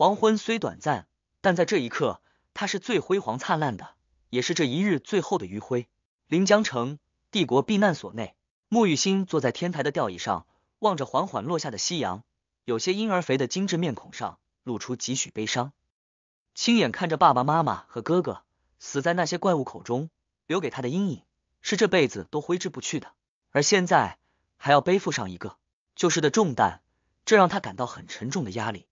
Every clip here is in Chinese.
黄昏虽短暂，但在这一刻，它是最辉煌灿烂的，也是这一日最后的余晖。临江城帝国避难所内，沐玉欣坐在天台的吊椅上，望着缓缓落下的夕阳，有些婴儿肥的精致面孔上露出几许悲伤。亲眼看着爸爸妈妈和哥哥死在那些怪物口中，留给他的阴影是这辈子都挥之不去的。而现在，还要背负上一个旧世的重担，这让他感到很沉重的压力。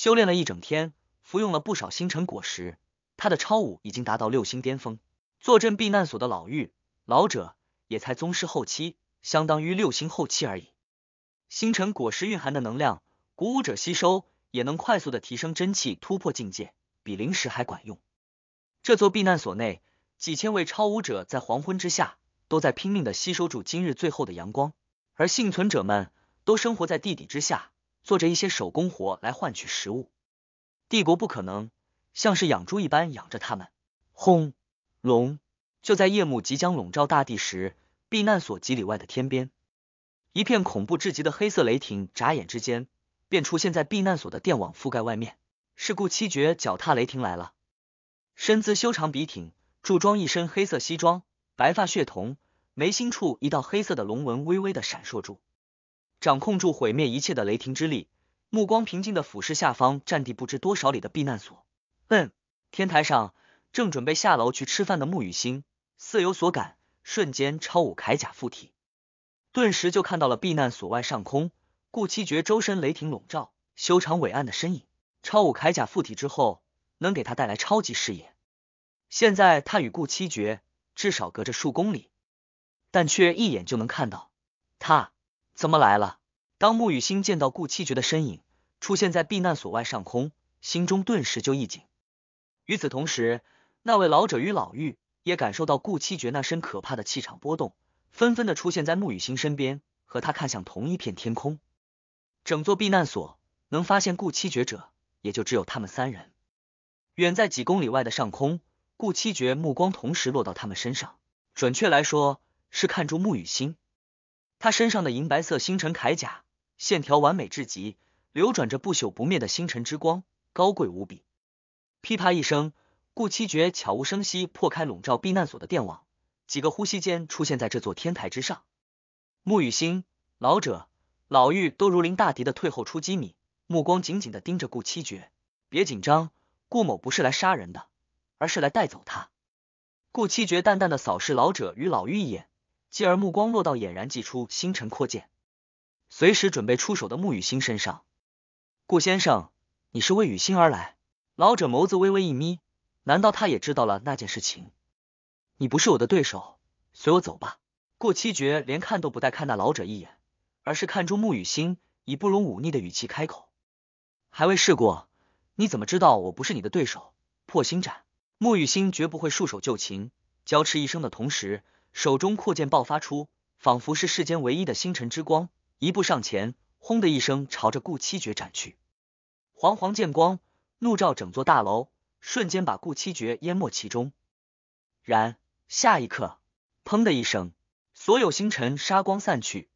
修炼了一整天，服用了不少星辰果实，他的超武已经达到六星巅峰。坐镇避难所的老妪、老者也才宗师后期，相当于六星后期而已。星辰果实蕴含的能量，鼓舞者吸收也能快速的提升真气，突破境界，比灵石还管用。这座避难所内，几千位超武者在黄昏之下都在拼命的吸收住今日最后的阳光，而幸存者们都生活在地底之下。做着一些手工活来换取食物，帝国不可能像是养猪一般养着他们。轰隆！就在夜幕即将笼罩大地时，避难所几里外的天边，一片恐怖至极的黑色雷霆，眨眼之间便出现在避难所的电网覆盖外面。是顾七绝脚踏雷霆来了，身姿修长笔挺，著装一身黑色西装，白发血瞳，眉心处一道黑色的龙纹微微的闪烁住。掌控住毁灭一切的雷霆之力，目光平静的俯视下方占地不知多少里的避难所。嗯，天台上正准备下楼去吃饭的沐雨欣似有所感，瞬间超武铠甲附体，顿时就看到了避难所外上空顾七绝周身雷霆笼罩、修长伟岸的身影。超武铠甲附体之后，能给他带来超级视野。现在他与顾七绝至少隔着数公里，但却一眼就能看到他。怎么来了？当穆雨欣见到顾七绝的身影出现在避难所外上空，心中顿时就一紧。与此同时，那位老者与老妪也感受到顾七绝那身可怕的气场波动，纷纷的出现在穆雨欣身边，和他看向同一片天空。整座避难所能发现顾七绝者，也就只有他们三人。远在几公里外的上空，顾七绝目光同时落到他们身上，准确来说是看住穆雨欣。他身上的银白色星辰铠甲，线条完美至极，流转着不朽不灭的星辰之光，高贵无比。噼啪一声，顾七绝悄无声息破开笼罩避难所的电网，几个呼吸间出现在这座天台之上。沐雨欣、老者、老妪都如临大敌的退后出几米，目光紧紧的盯着顾七绝。别紧张，顾某不是来杀人的，而是来带走他。顾七绝淡淡的扫视老者与老妪一眼。继而目光落到俨然祭出星辰阔剑、随时准备出手的沐雨欣身上。顾先生，你是为雨欣而来？老者眸子微微一眯，难道他也知道了那件事情？你不是我的对手，随我走吧。顾七绝连看都不带看那老者一眼，而是看中沐雨欣，以不容忤逆的语气开口：“还未试过，你怎么知道我不是你的对手？”破星斩，沐雨欣绝不会束手就擒。娇叱一声的同时。手中阔剑爆发出，仿佛是世间唯一的星辰之光，一步上前，轰的一声朝着顾七绝斩去，煌煌剑光怒照整座大楼，瞬间把顾七绝淹没其中。然下一刻，砰的一声，所有星辰杀光散去，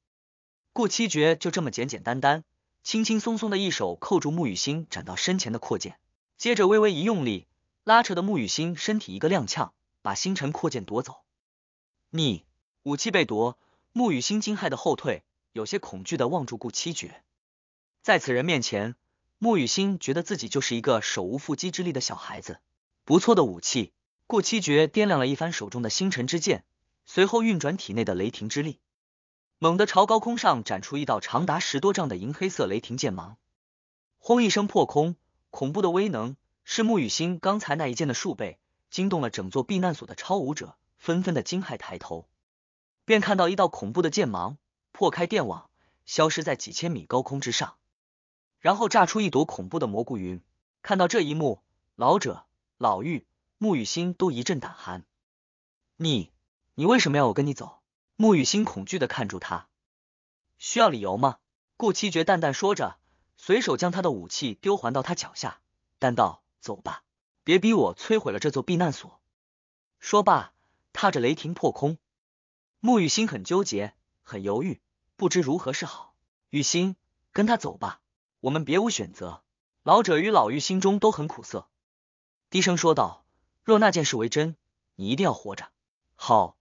顾七绝就这么简简单单、轻轻松松的一手扣住沐雨欣斩到身前的阔剑，接着微微一用力拉扯的沐雨欣身体一个踉跄，把星辰阔剑夺走。逆武器被夺，沐雨欣惊骇的后退，有些恐惧的望住顾七绝。在此人面前，沐雨欣觉得自己就是一个手无缚鸡之力的小孩子。不错的武器，顾七绝掂量了一番手中的星辰之剑，随后运转体内的雷霆之力，猛地朝高空上斩出一道长达十多丈的银黑色雷霆剑芒。轰一声破空，恐怖的威能是沐雨欣刚才那一剑的数倍，惊动了整座避难所的超武者。纷纷的惊骇抬头，便看到一道恐怖的剑芒破开电网，消失在几千米高空之上，然后炸出一朵恐怖的蘑菇云。看到这一幕，老者、老妪、穆雨欣都一阵胆寒。你，你为什么要我跟你走？穆雨欣恐惧的看住他，需要理由吗？顾七绝淡淡说着，随手将他的武器丢还到他脚下，但道：“走吧，别逼我摧毁了这座避难所。”说罢。踏着雷霆破空，沐雨欣很纠结，很犹豫，不知如何是好。雨欣，跟他走吧，我们别无选择。老者与老妪心中都很苦涩，低声说道：“若那件事为真，你一定要活着。”好，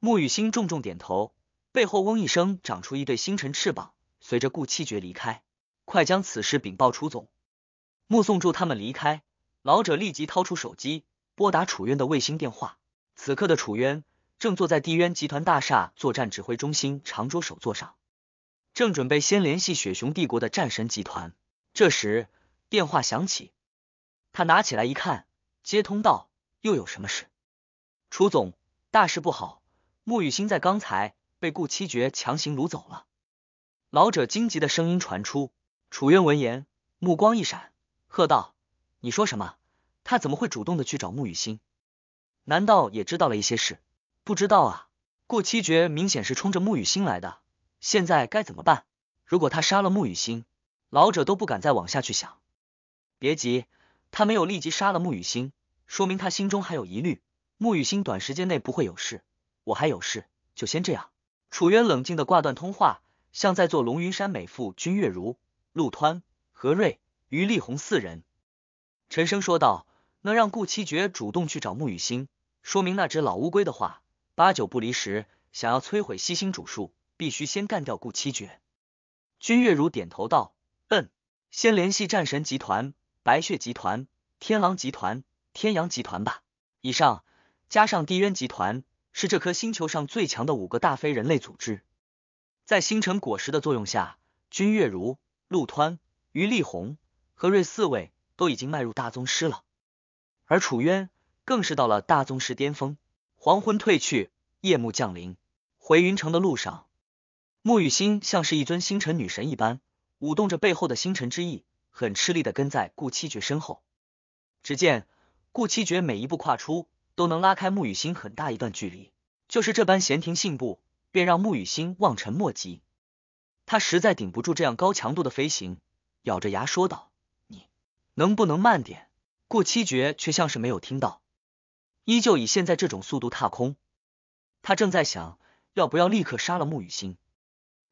沐雨欣重重点头，背后嗡一声，长出一对星辰翅膀，随着顾七绝离开。快将此事禀报楚总！目送住他们离开，老者立即掏出手机，拨打楚渊的卫星电话。此刻的楚渊正坐在帝渊集团大厦作战指挥中心长桌首座上，正准备先联系雪熊帝国的战神集团。这时电话响起，他拿起来一看，接通道：“又有什么事？”楚总，大事不好！沐雨欣在刚才被顾七绝强行掳走了。老者惊急的声音传出。楚渊闻言，目光一闪，喝道：“你说什么？他怎么会主动的去找沐雨欣？”难道也知道了一些事？不知道啊。顾七绝明显是冲着穆雨欣来的，现在该怎么办？如果他杀了穆雨欣，老者都不敢再往下去想。别急，他没有立即杀了穆雨欣，说明他心中还有疑虑。穆雨欣短时间内不会有事。我还有事，就先这样。楚渊冷静的挂断通话，向在座龙云山美妇君月如、陆湍、何瑞、于丽红四人，沉声说道：“能让顾七绝主动去找穆雨欣。”说明那只老乌龟的话，八九不离十。想要摧毁吸星主树，必须先干掉顾七绝。君月如点头道：“嗯，先联系战神集团、白血集团、天狼集团、天阳集团吧。以上加上地渊集团，是这颗星球上最强的五个大非人类组织。在星辰果实的作用下，君月如、陆湍、于丽红和瑞四位都已经迈入大宗师了，而楚渊。”更是到了大宗师巅峰。黄昏褪去，夜幕降临，回云城的路上，沐雨欣像是一尊星辰女神一般，舞动着背后的星辰之翼，很吃力的跟在顾七绝身后。只见顾七绝每一步跨出，都能拉开沐雨欣很大一段距离。就是这般闲庭信步，便让沐雨欣望尘莫及。他实在顶不住这样高强度的飞行，咬着牙说道：“你能不能慢点？”顾七绝却像是没有听到。依旧以现在这种速度踏空，他正在想，要不要立刻杀了穆雨欣，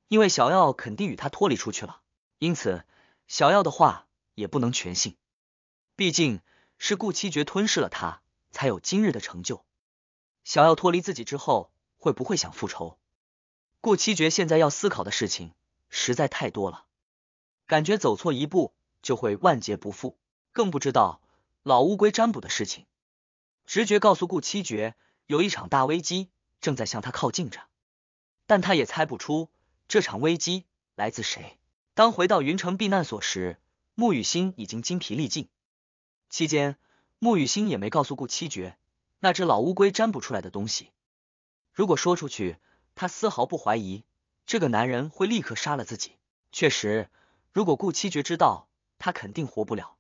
因为小药肯定与他脱离出去了，因此小药的话也不能全信，毕竟是顾七绝吞噬了他，才有今日的成就。小药脱离自己之后，会不会想复仇？顾七绝现在要思考的事情实在太多了，感觉走错一步就会万劫不复，更不知道老乌龟占卜的事情。直觉告诉顾七绝，有一场大危机正在向他靠近着，但他也猜不出这场危机来自谁。当回到云城避难所时，穆雨欣已经精疲力尽。期间，穆雨欣也没告诉顾七绝那只老乌龟占卜出来的东西。如果说出去，他丝毫不怀疑这个男人会立刻杀了自己。确实，如果顾七绝知道，他肯定活不了。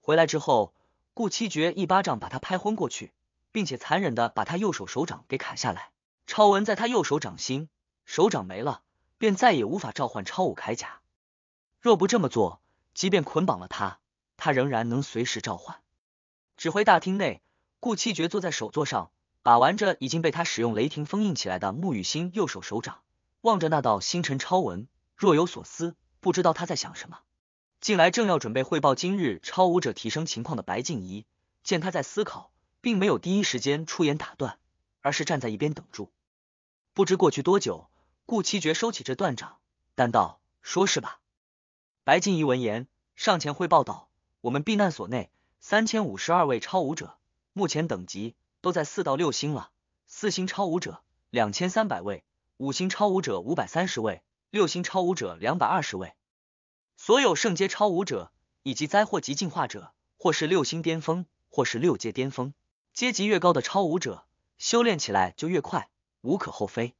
回来之后。顾七绝一巴掌把他拍昏过去，并且残忍的把他右手手掌给砍下来。超文在他右手掌心，手掌没了，便再也无法召唤超武铠甲。若不这么做，即便捆绑了他，他仍然能随时召唤。指挥大厅内，顾七绝坐在首座上，把玩着已经被他使用雷霆封印起来的木雨星右手手掌，望着那道星辰超文，若有所思，不知道他在想什么。进来正要准备汇报今日超武者提升情况的白静怡，见他在思考，并没有第一时间出言打断，而是站在一边等住。不知过去多久，顾七绝收起这断掌，但道：“说是吧。”白静怡闻言上前汇报道：“我们避难所内三千五十二位超武者，目前等级都在四到六星了。四星超武者两千三百位，五星超武者五百三十位，六星超武者两百二十位。”所有圣阶超武者以及灾祸级进化者，或是六星巅峰，或是六阶巅峰，阶级越高的超武者，修炼起来就越快，无可厚非。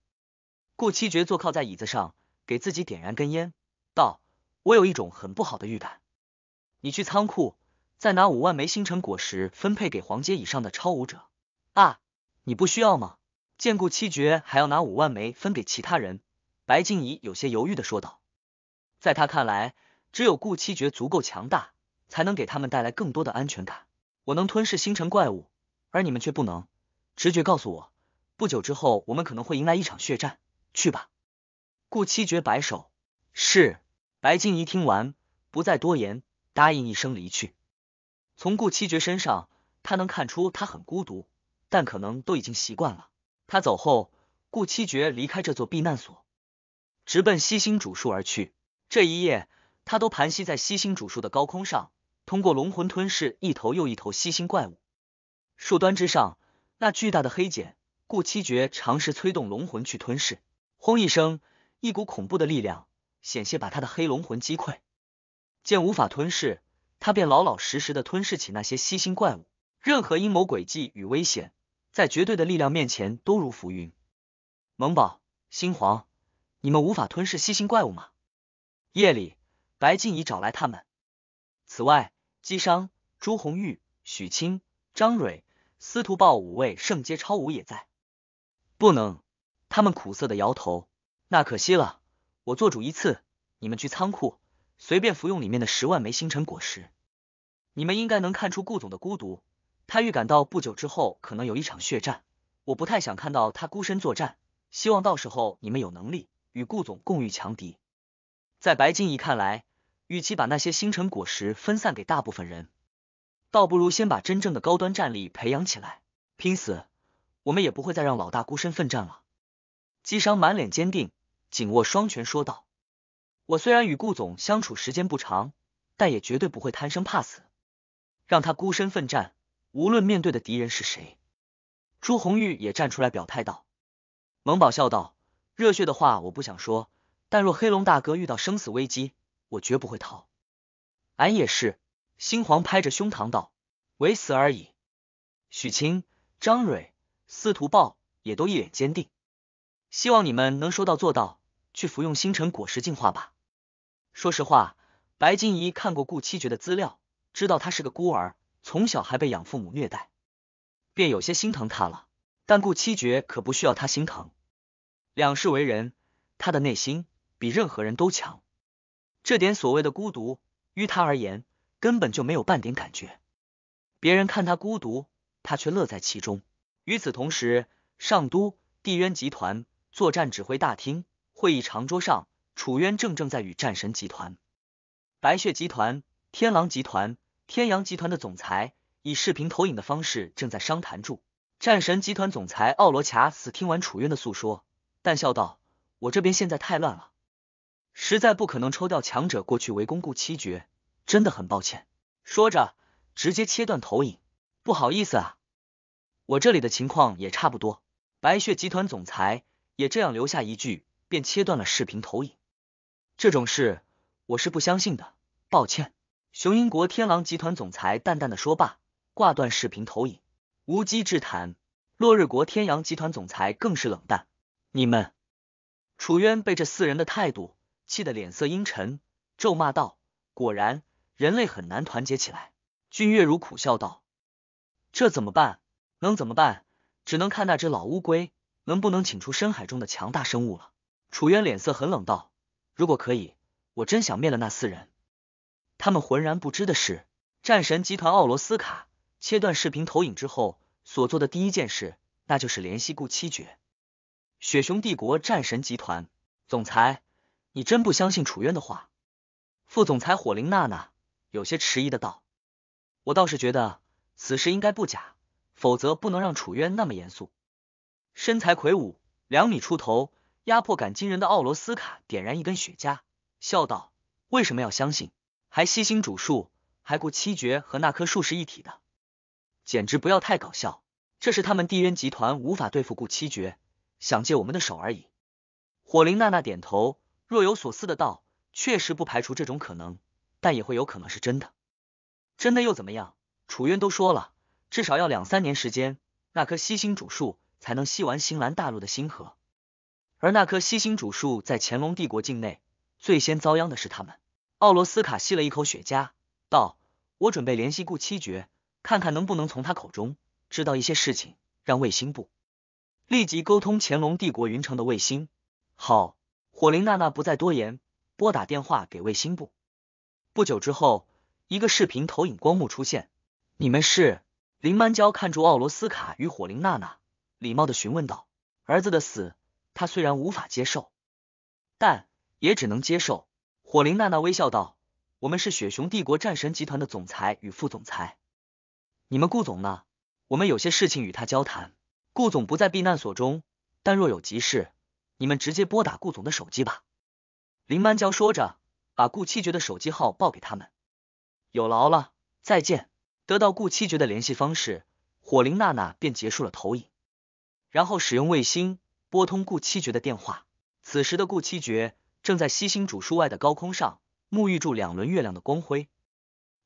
顾七绝坐靠在椅子上，给自己点燃根烟，道：“我有一种很不好的预感。”你去仓库，再拿五万枚星辰果实分配给黄阶以上的超武者啊！你不需要吗？见顾七绝还要拿五万枚分给其他人，白静怡有些犹豫的说道，在他看来。只有顾七绝足够强大，才能给他们带来更多的安全感。我能吞噬星辰怪物，而你们却不能。直觉告诉我，不久之后我们可能会迎来一场血战。去吧。顾七绝摆手，是。白静怡听完，不再多言，答应一声离去。从顾七绝身上，她能看出他很孤独，但可能都已经习惯了。他走后，顾七绝离开这座避难所，直奔西星主树而去。这一夜。他都盘膝在吸星主树的高空上，通过龙魂吞噬一头又一头吸星怪物。树端之上，那巨大的黑茧，顾七绝尝试催动龙魂去吞噬，轰一声，一股恐怖的力量险些把他的黑龙魂击溃。见无法吞噬，他便老老实实的吞噬起那些吸星怪物。任何阴谋诡计与危险，在绝对的力量面前都如浮云。萌宝，星皇，你们无法吞噬吸星怪物吗？夜里。白静怡找来他们。此外，姬商、朱红玉、许清、张蕊、司徒豹五位圣阶超武也在。不能，他们苦涩的摇头。那可惜了。我做主一次，你们去仓库，随便服用里面的十万枚星辰果实。你们应该能看出顾总的孤独。他预感到不久之后可能有一场血战，我不太想看到他孤身作战。希望到时候你们有能力与顾总共御强敌。在白静怡看来。与其把那些星辰果实分散给大部分人，倒不如先把真正的高端战力培养起来。拼死，我们也不会再让老大孤身奋战了。姬商满脸坚定，紧握双拳说道：“我虽然与顾总相处时间不长，但也绝对不会贪生怕死，让他孤身奋战，无论面对的敌人是谁。”朱红玉也站出来表态道：“萌宝笑道，热血的话我不想说，但若黑龙大哥遇到生死危机。”我绝不会逃，俺也是。新皇拍着胸膛道：“唯此而已。”许清、张蕊、司徒豹也都一脸坚定，希望你们能说到做到，去服用星辰果实进化吧。说实话，白静怡看过顾七绝的资料，知道他是个孤儿，从小还被养父母虐待，便有些心疼他了。但顾七绝可不需要他心疼，两世为人，他的内心比任何人都强。这点所谓的孤独，于他而言根本就没有半点感觉。别人看他孤独，他却乐在其中。与此同时，上都帝渊集团作战指挥大厅会议长桌上，楚渊正正在与战神集团、白血集团、天狼集团、天阳集团的总裁以视频投影的方式正在商谈住。战神集团总裁奥罗卡斯听完楚渊的诉说，淡笑道：“我这边现在太乱了。”实在不可能抽调强者过去围攻顾七绝，真的很抱歉。说着，直接切断投影。不好意思啊，我这里的情况也差不多。白血集团总裁也这样留下一句，便切断了视频投影。这种事我是不相信的，抱歉。雄鹰国天狼集团总裁淡淡的说罢，挂断视频投影。无稽之谈。落日国天阳集团总裁更是冷淡。你们，楚渊被这四人的态度。气得脸色阴沉，咒骂道：“果然，人类很难团结起来。”君月如苦笑道：“这怎么办？能怎么办？只能看那只老乌龟能不能请出深海中的强大生物了。”楚渊脸色很冷道：“如果可以，我真想灭了那四人。”他们浑然不知的是，战神集团奥罗斯卡切断视频投影之后所做的第一件事，那就是联系顾七绝。雪熊帝国战神集团总裁。你真不相信楚渊的话？副总裁火灵娜娜有些迟疑的道：“我倒是觉得此事应该不假，否则不能让楚渊那么严肃。”身材魁梧、两米出头、压迫感惊人的奥罗斯卡点燃一根雪茄，笑道：“为什么要相信？还悉心主树，还顾七绝和那棵树是一体的，简直不要太搞笑！这是他们地渊集团无法对付顾七绝，想借我们的手而已。”火灵娜娜点头。若有所思的道：“确实不排除这种可能，但也会有可能是真的。真的又怎么样？楚渊都说了，至少要两三年时间，那棵吸星主树才能吸完星澜大陆的星核。而那棵吸星主树在乾隆帝国境内，最先遭殃的是他们。”奥罗斯卡吸了一口雪茄，道：“我准备联系顾七绝，看看能不能从他口中知道一些事情，让卫星部立即沟通乾隆帝国云城的卫星。”好。火灵娜娜不再多言，拨打电话给卫星部。不久之后，一个视频投影光幕出现。你们是林曼娇，看住奥罗斯卡与火灵娜娜，礼貌的询问道：“儿子的死，他虽然无法接受，但也只能接受。”火灵娜娜微笑道：“我们是雪熊帝国战神集团的总裁与副总裁，你们顾总呢？我们有些事情与他交谈。顾总不在避难所中，但若有急事。”你们直接拨打顾总的手机吧。林曼娇说着，把顾七绝的手机号报给他们。有劳了，再见。得到顾七绝的联系方式，火灵娜娜便结束了投影，然后使用卫星拨通顾七绝的电话。此时的顾七绝正在吸星主树外的高空上，沐浴住两轮月亮的光辉，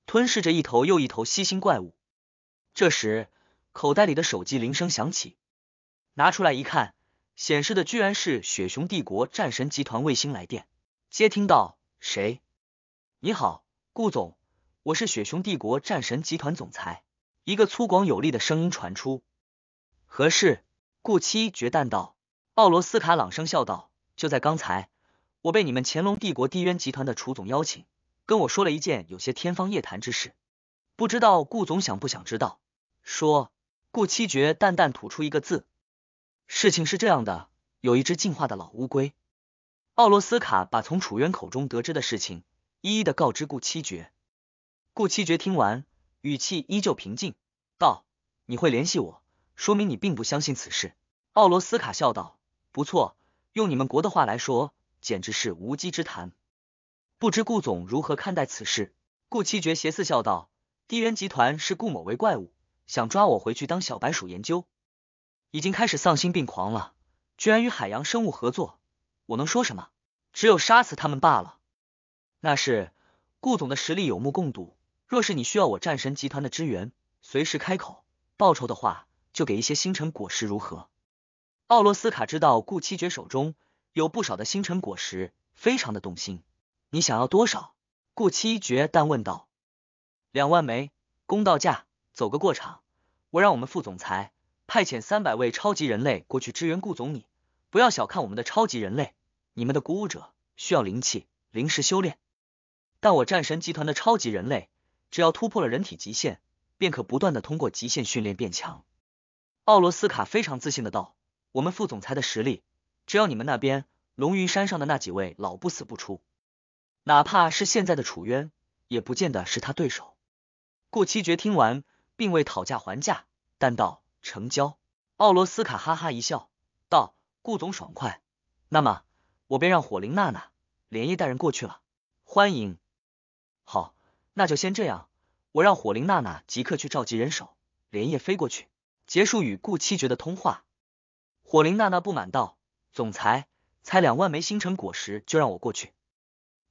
吞噬着一头又一头吸星怪物。这时，口袋里的手机铃声响起，拿出来一看。显示的居然是雪熊帝国战神集团卫星来电，接听到谁？你好，顾总，我是雪熊帝国战神集团总裁。一个粗犷有力的声音传出。何事？顾七绝淡道。奥罗斯卡朗声笑道：“就在刚才，我被你们乾隆帝国地渊集团的楚总邀请，跟我说了一件有些天方夜谭之事，不知道顾总想不想知道？”说。顾七绝淡淡吐出一个字。事情是这样的，有一只进化的老乌龟。奥罗斯卡把从楚渊口中得知的事情一一的告知顾七绝。顾七绝听完，语气依旧平静，道：“你会联系我，说明你并不相信此事。”奥罗斯卡笑道：“不错，用你们国的话来说，简直是无稽之谈。不知顾总如何看待此事？”顾七绝邪肆笑道：“地元集团视顾某为怪物，想抓我回去当小白鼠研究。”已经开始丧心病狂了，居然与海洋生物合作，我能说什么？只有杀死他们罢了。那是顾总的实力有目共睹，若是你需要我战神集团的支援，随时开口。报酬的话，就给一些星辰果实如何？奥罗斯卡知道顾七绝手中有不少的星辰果实，非常的动心。你想要多少？顾七绝淡问道。两万枚，公道价，走个过场。我让我们副总裁。派遣三百位超级人类过去支援顾总，你不要小看我们的超级人类。你们的鼓舞者需要灵气临时修炼，但我战神集团的超级人类，只要突破了人体极限，便可不断的通过极限训练变强。奥罗斯卡非常自信的道：“我们副总裁的实力，只要你们那边龙云山上的那几位老不死不出，哪怕是现在的楚渊，也不见得是他对手。”顾七绝听完，并未讨价还价，但道。成交，奥罗斯卡哈哈一笑，道：“顾总爽快，那么我便让火灵娜娜连夜带人过去了。欢迎，好，那就先这样，我让火灵娜娜即刻去召集人手，连夜飞过去。”结束与顾七绝的通话，火灵娜娜不满道：“总裁，才两万枚星辰果实就让我过去，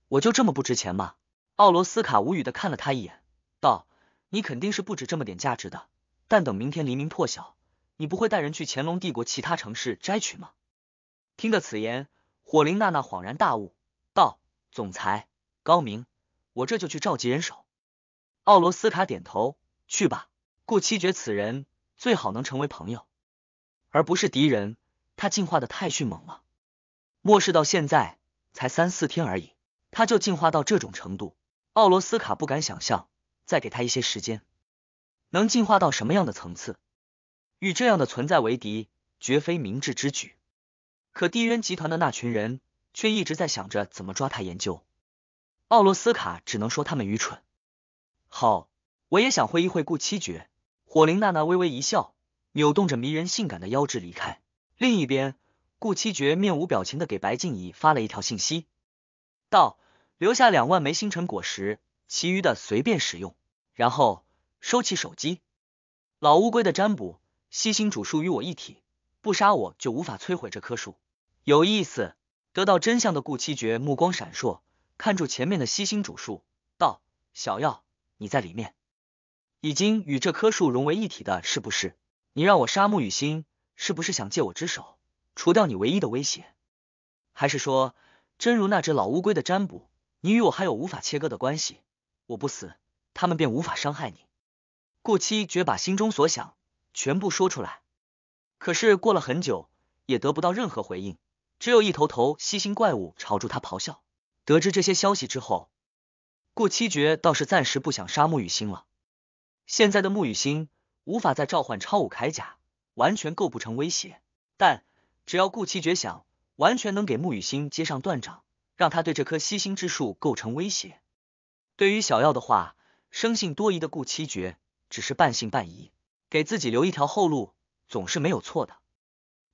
我就这么不值钱吗？”奥罗斯卡无语的看了他一眼，道：“你肯定是不止这么点价值的。”但等明天黎明破晓，你不会带人去乾隆帝国其他城市摘取吗？听得此言，火灵娜娜恍然大悟，道：“总裁高明，我这就去召集人手。”奥罗斯卡点头：“去吧，顾七绝此人最好能成为朋友，而不是敌人。他进化的太迅猛了，末世到现在才三四天而已，他就进化到这种程度，奥罗斯卡不敢想象。再给他一些时间。”能进化到什么样的层次？与这样的存在为敌，绝非明智之举。可地渊集团的那群人却一直在想着怎么抓他研究。奥罗斯卡只能说他们愚蠢。好，我也想会一会顾七绝。火灵娜娜微微一笑，扭动着迷人性感的腰肢离开。另一边，顾七绝面无表情的给白静怡发了一条信息，道：“留下两万枚星辰果实，其余的随便使用。”然后。收起手机，老乌龟的占卜，吸星主树与我一体，不杀我就无法摧毁这棵树。有意思，得到真相的顾七绝目光闪烁，看住前面的吸星主树，道：“小药，你在里面，已经与这棵树融为一体的是不是？你让我杀木雨欣，是不是想借我之手除掉你唯一的威胁？还是说，真如那只老乌龟的占卜，你与我还有无法切割的关系？我不死，他们便无法伤害你。”顾七绝把心中所想全部说出来，可是过了很久也得不到任何回应，只有一头头吸星怪物朝住他咆哮。得知这些消息之后，顾七绝倒是暂时不想杀木雨星了。现在的木雨星无法再召唤超武铠甲，完全构不成威胁。但只要顾七绝想，完全能给木雨星接上断掌，让他对这棵吸星之树构成威胁。对于小药的话，生性多疑的顾七绝。只是半信半疑，给自己留一条后路，总是没有错的。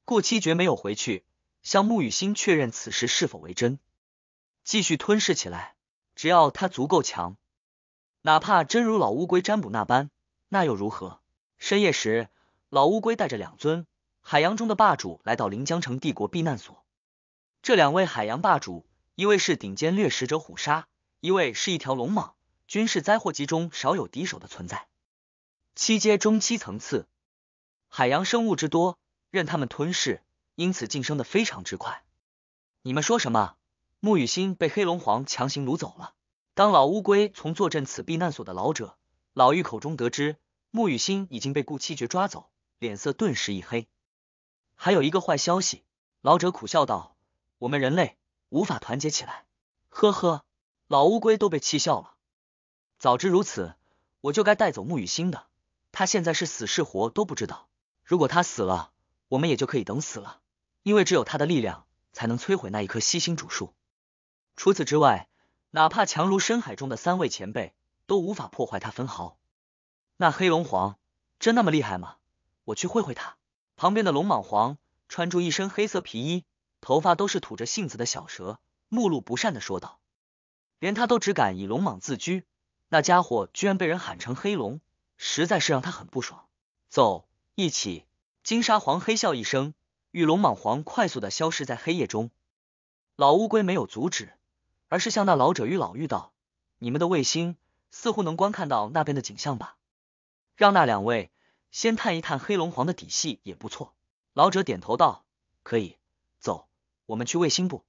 顾七绝没有回去向穆雨欣确认此事是否为真，继续吞噬起来。只要他足够强，哪怕真如老乌龟占卜那般，那又如何？深夜时，老乌龟带着两尊海洋中的霸主来到临江城帝国避难所。这两位海洋霸主，一位是顶尖掠食者虎鲨，一位是一条龙蟒，均是灾祸集中少有敌手的存在。七阶中期层次，海洋生物之多，任他们吞噬，因此晋升的非常之快。你们说什么？沐雨欣被黑龙皇强行掳走了。当老乌龟从坐镇此避难所的老者老妪口中得知沐雨欣已经被顾七绝抓走，脸色顿时一黑。还有一个坏消息，老者苦笑道：“我们人类无法团结起来。”呵呵，老乌龟都被气笑了。早知如此，我就该带走沐雨欣的。他现在是死是活都不知道。如果他死了，我们也就可以等死了，因为只有他的力量才能摧毁那一棵吸星主树。除此之外，哪怕强如深海中的三位前辈，都无法破坏他分毫。那黑龙皇真那么厉害吗？我去会会他。旁边的龙蟒皇穿着一身黑色皮衣，头发都是吐着杏子的小蛇，目露不善的说道：“连他都只敢以龙蟒自居，那家伙居然被人喊成黑龙。”实在是让他很不爽。走，一起！金沙皇嘿笑一声，与龙蟒皇快速的消失在黑夜中。老乌龟没有阻止，而是向那老者与老妪道：“你们的卫星似乎能观看到那边的景象吧？让那两位先探一探黑龙皇的底细也不错。”老者点头道：“可以，走，我们去卫星部。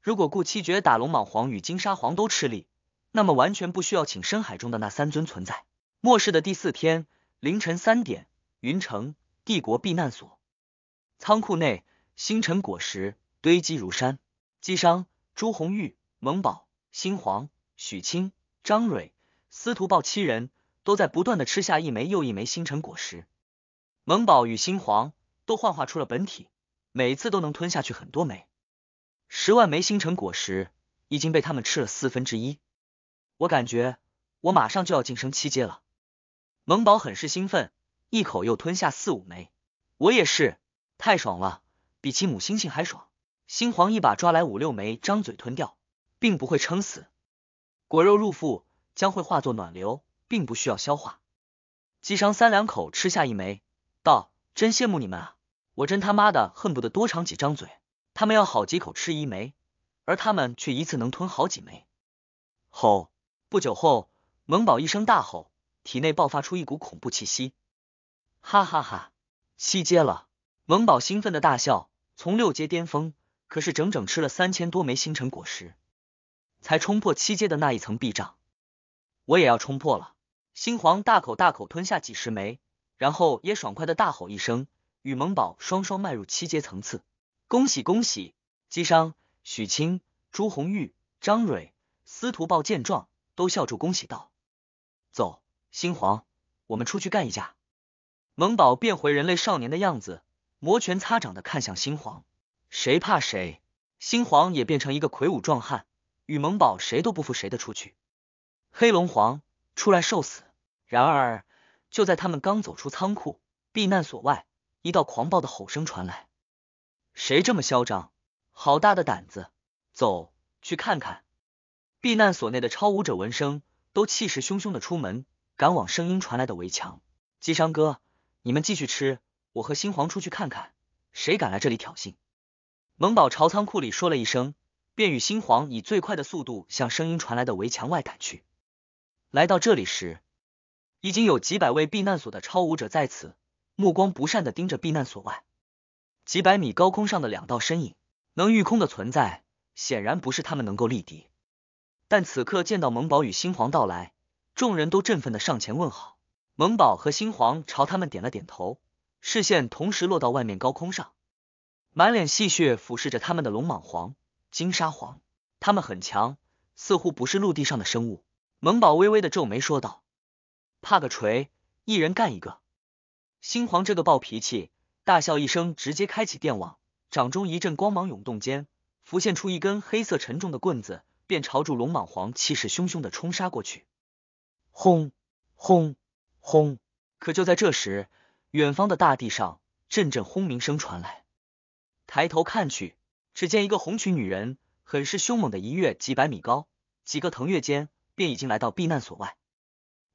如果顾七绝打龙蟒皇与金沙皇都吃力，那么完全不需要请深海中的那三尊存在。”末世的第四天凌晨三点，云城帝国避难所仓库内，星辰果实堆积如山。姬商、朱红玉、萌宝、新皇、许清、张蕊、司徒豹七人都在不断的吃下一枚又一枚星辰果实。萌宝与新皇都幻化出了本体，每次都能吞下去很多枚。十万枚星辰果实已经被他们吃了四分之一。我感觉我马上就要晋升七阶了。萌宝很是兴奋，一口又吞下四五枚，我也是，太爽了，比其母猩猩还爽。新皇一把抓来五六枚，张嘴吞掉，并不会撑死，果肉入腹将会化作暖流，并不需要消化。姬商三两口吃下一枚，道：真羡慕你们啊，我真他妈的恨不得多长几张嘴。他们要好几口吃一枚，而他们却一次能吞好几枚。吼！不久后，萌宝一声大吼。体内爆发出一股恐怖气息，哈哈哈！七阶了！萌宝兴奋的大笑。从六阶巅峰，可是整整吃了三千多枚星辰果实，才冲破七阶的那一层壁障。我也要冲破了！星皇大口大口吞下几十枚，然后也爽快的大吼一声，与萌宝双双迈入七阶层次。恭喜恭喜！姬商、许清、朱红玉、张蕊、司徒豹见状，都笑住恭喜道：“走。”新皇，我们出去干一架！萌宝变回人类少年的样子，摩拳擦掌的看向新皇，谁怕谁？新皇也变成一个魁梧壮汉，与萌宝谁都不服谁的出去。黑龙皇，出来受死！然而，就在他们刚走出仓库避难所外，一道狂暴的吼声传来：“谁这么嚣张？好大的胆子！走去看看！”避难所内的超武者闻声，都气势汹汹的出门。赶往声音传来的围墙，姬商哥，你们继续吃，我和新皇出去看看，谁敢来这里挑衅？萌宝朝仓库里说了一声，便与新皇以最快的速度向声音传来的围墙外赶去。来到这里时，已经有几百位避难所的超武者在此，目光不善的盯着避难所外几百米高空上的两道身影。能御空的存在，显然不是他们能够力敌。但此刻见到萌宝与新皇到来。众人都振奋的上前问好，萌宝和新皇朝他们点了点头，视线同时落到外面高空上，满脸戏谑俯视着他们的龙蟒皇、金沙皇，他们很强，似乎不是陆地上的生物。萌宝微微的皱眉说道：“怕个锤，一人干一个。”新皇这个暴脾气，大笑一声，直接开启电网，掌中一阵光芒涌动间，浮现出一根黑色沉重的棍子，便朝住龙蟒皇气势汹汹的冲杀过去。轰轰轰！可就在这时，远方的大地上阵阵轰鸣声传来。抬头看去，只见一个红裙女人，很是凶猛的一跃几百米高，几个腾跃间便已经来到避难所外。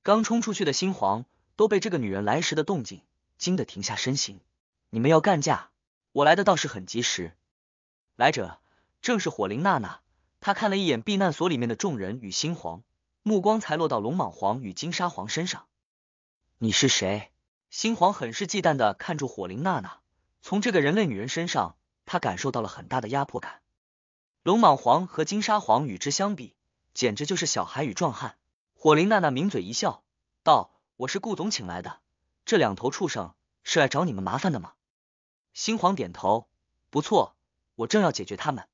刚冲出去的新皇都被这个女人来时的动静惊得停下身形。你们要干架？我来的倒是很及时。来者正是火灵娜娜。她看了一眼避难所里面的众人与新皇。目光才落到龙蟒皇与金沙皇身上。你是谁？星皇很是忌惮的看住火灵娜娜，从这个人类女人身上，他感受到了很大的压迫感。龙蟒皇和金沙皇与之相比，简直就是小孩与壮汉。火灵娜娜抿嘴一笑，道：“我是顾总请来的，这两头畜生是来找你们麻烦的吗？”星皇点头，不错，我正要解决他们。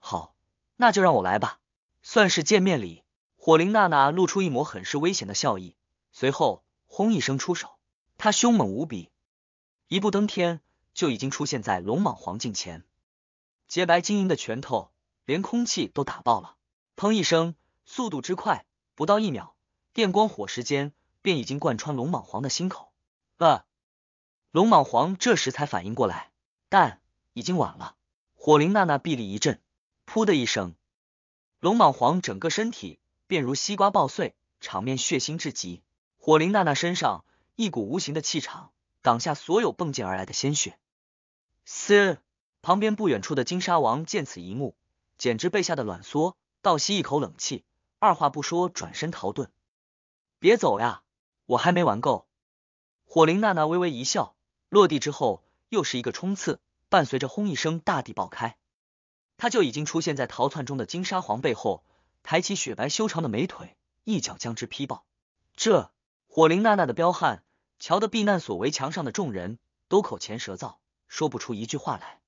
好，那就让我来吧，算是见面礼。火灵娜娜露出一抹很是危险的笑意，随后轰一声出手，她凶猛无比，一步登天就已经出现在龙蟒黄镜前。洁白晶莹的拳头连空气都打爆了，砰一声，速度之快，不到一秒，电光火石间便已经贯穿龙蟒黄的心口。龙蟒黄这时才反应过来，但已经晚了。火灵娜娜臂力一震，噗的一声，龙蟒黄整个身体。便如西瓜爆碎，场面血腥至极。火灵娜娜身上一股无形的气场挡下所有迸溅而来的鲜血。嘶！旁边不远处的金沙王见此一幕，简直被吓得卵缩，倒吸一口冷气，二话不说转身逃遁。别走呀，我还没玩够！火灵娜娜微微一笑，落地之后又是一个冲刺，伴随着轰一声，大地爆开，她就已经出现在逃窜中的金沙皇背后。抬起雪白修长的美腿，一脚将之劈爆。这火灵娜娜的彪悍，瞧得避难所围墙上的众人都口前舌燥，说不出一句话来。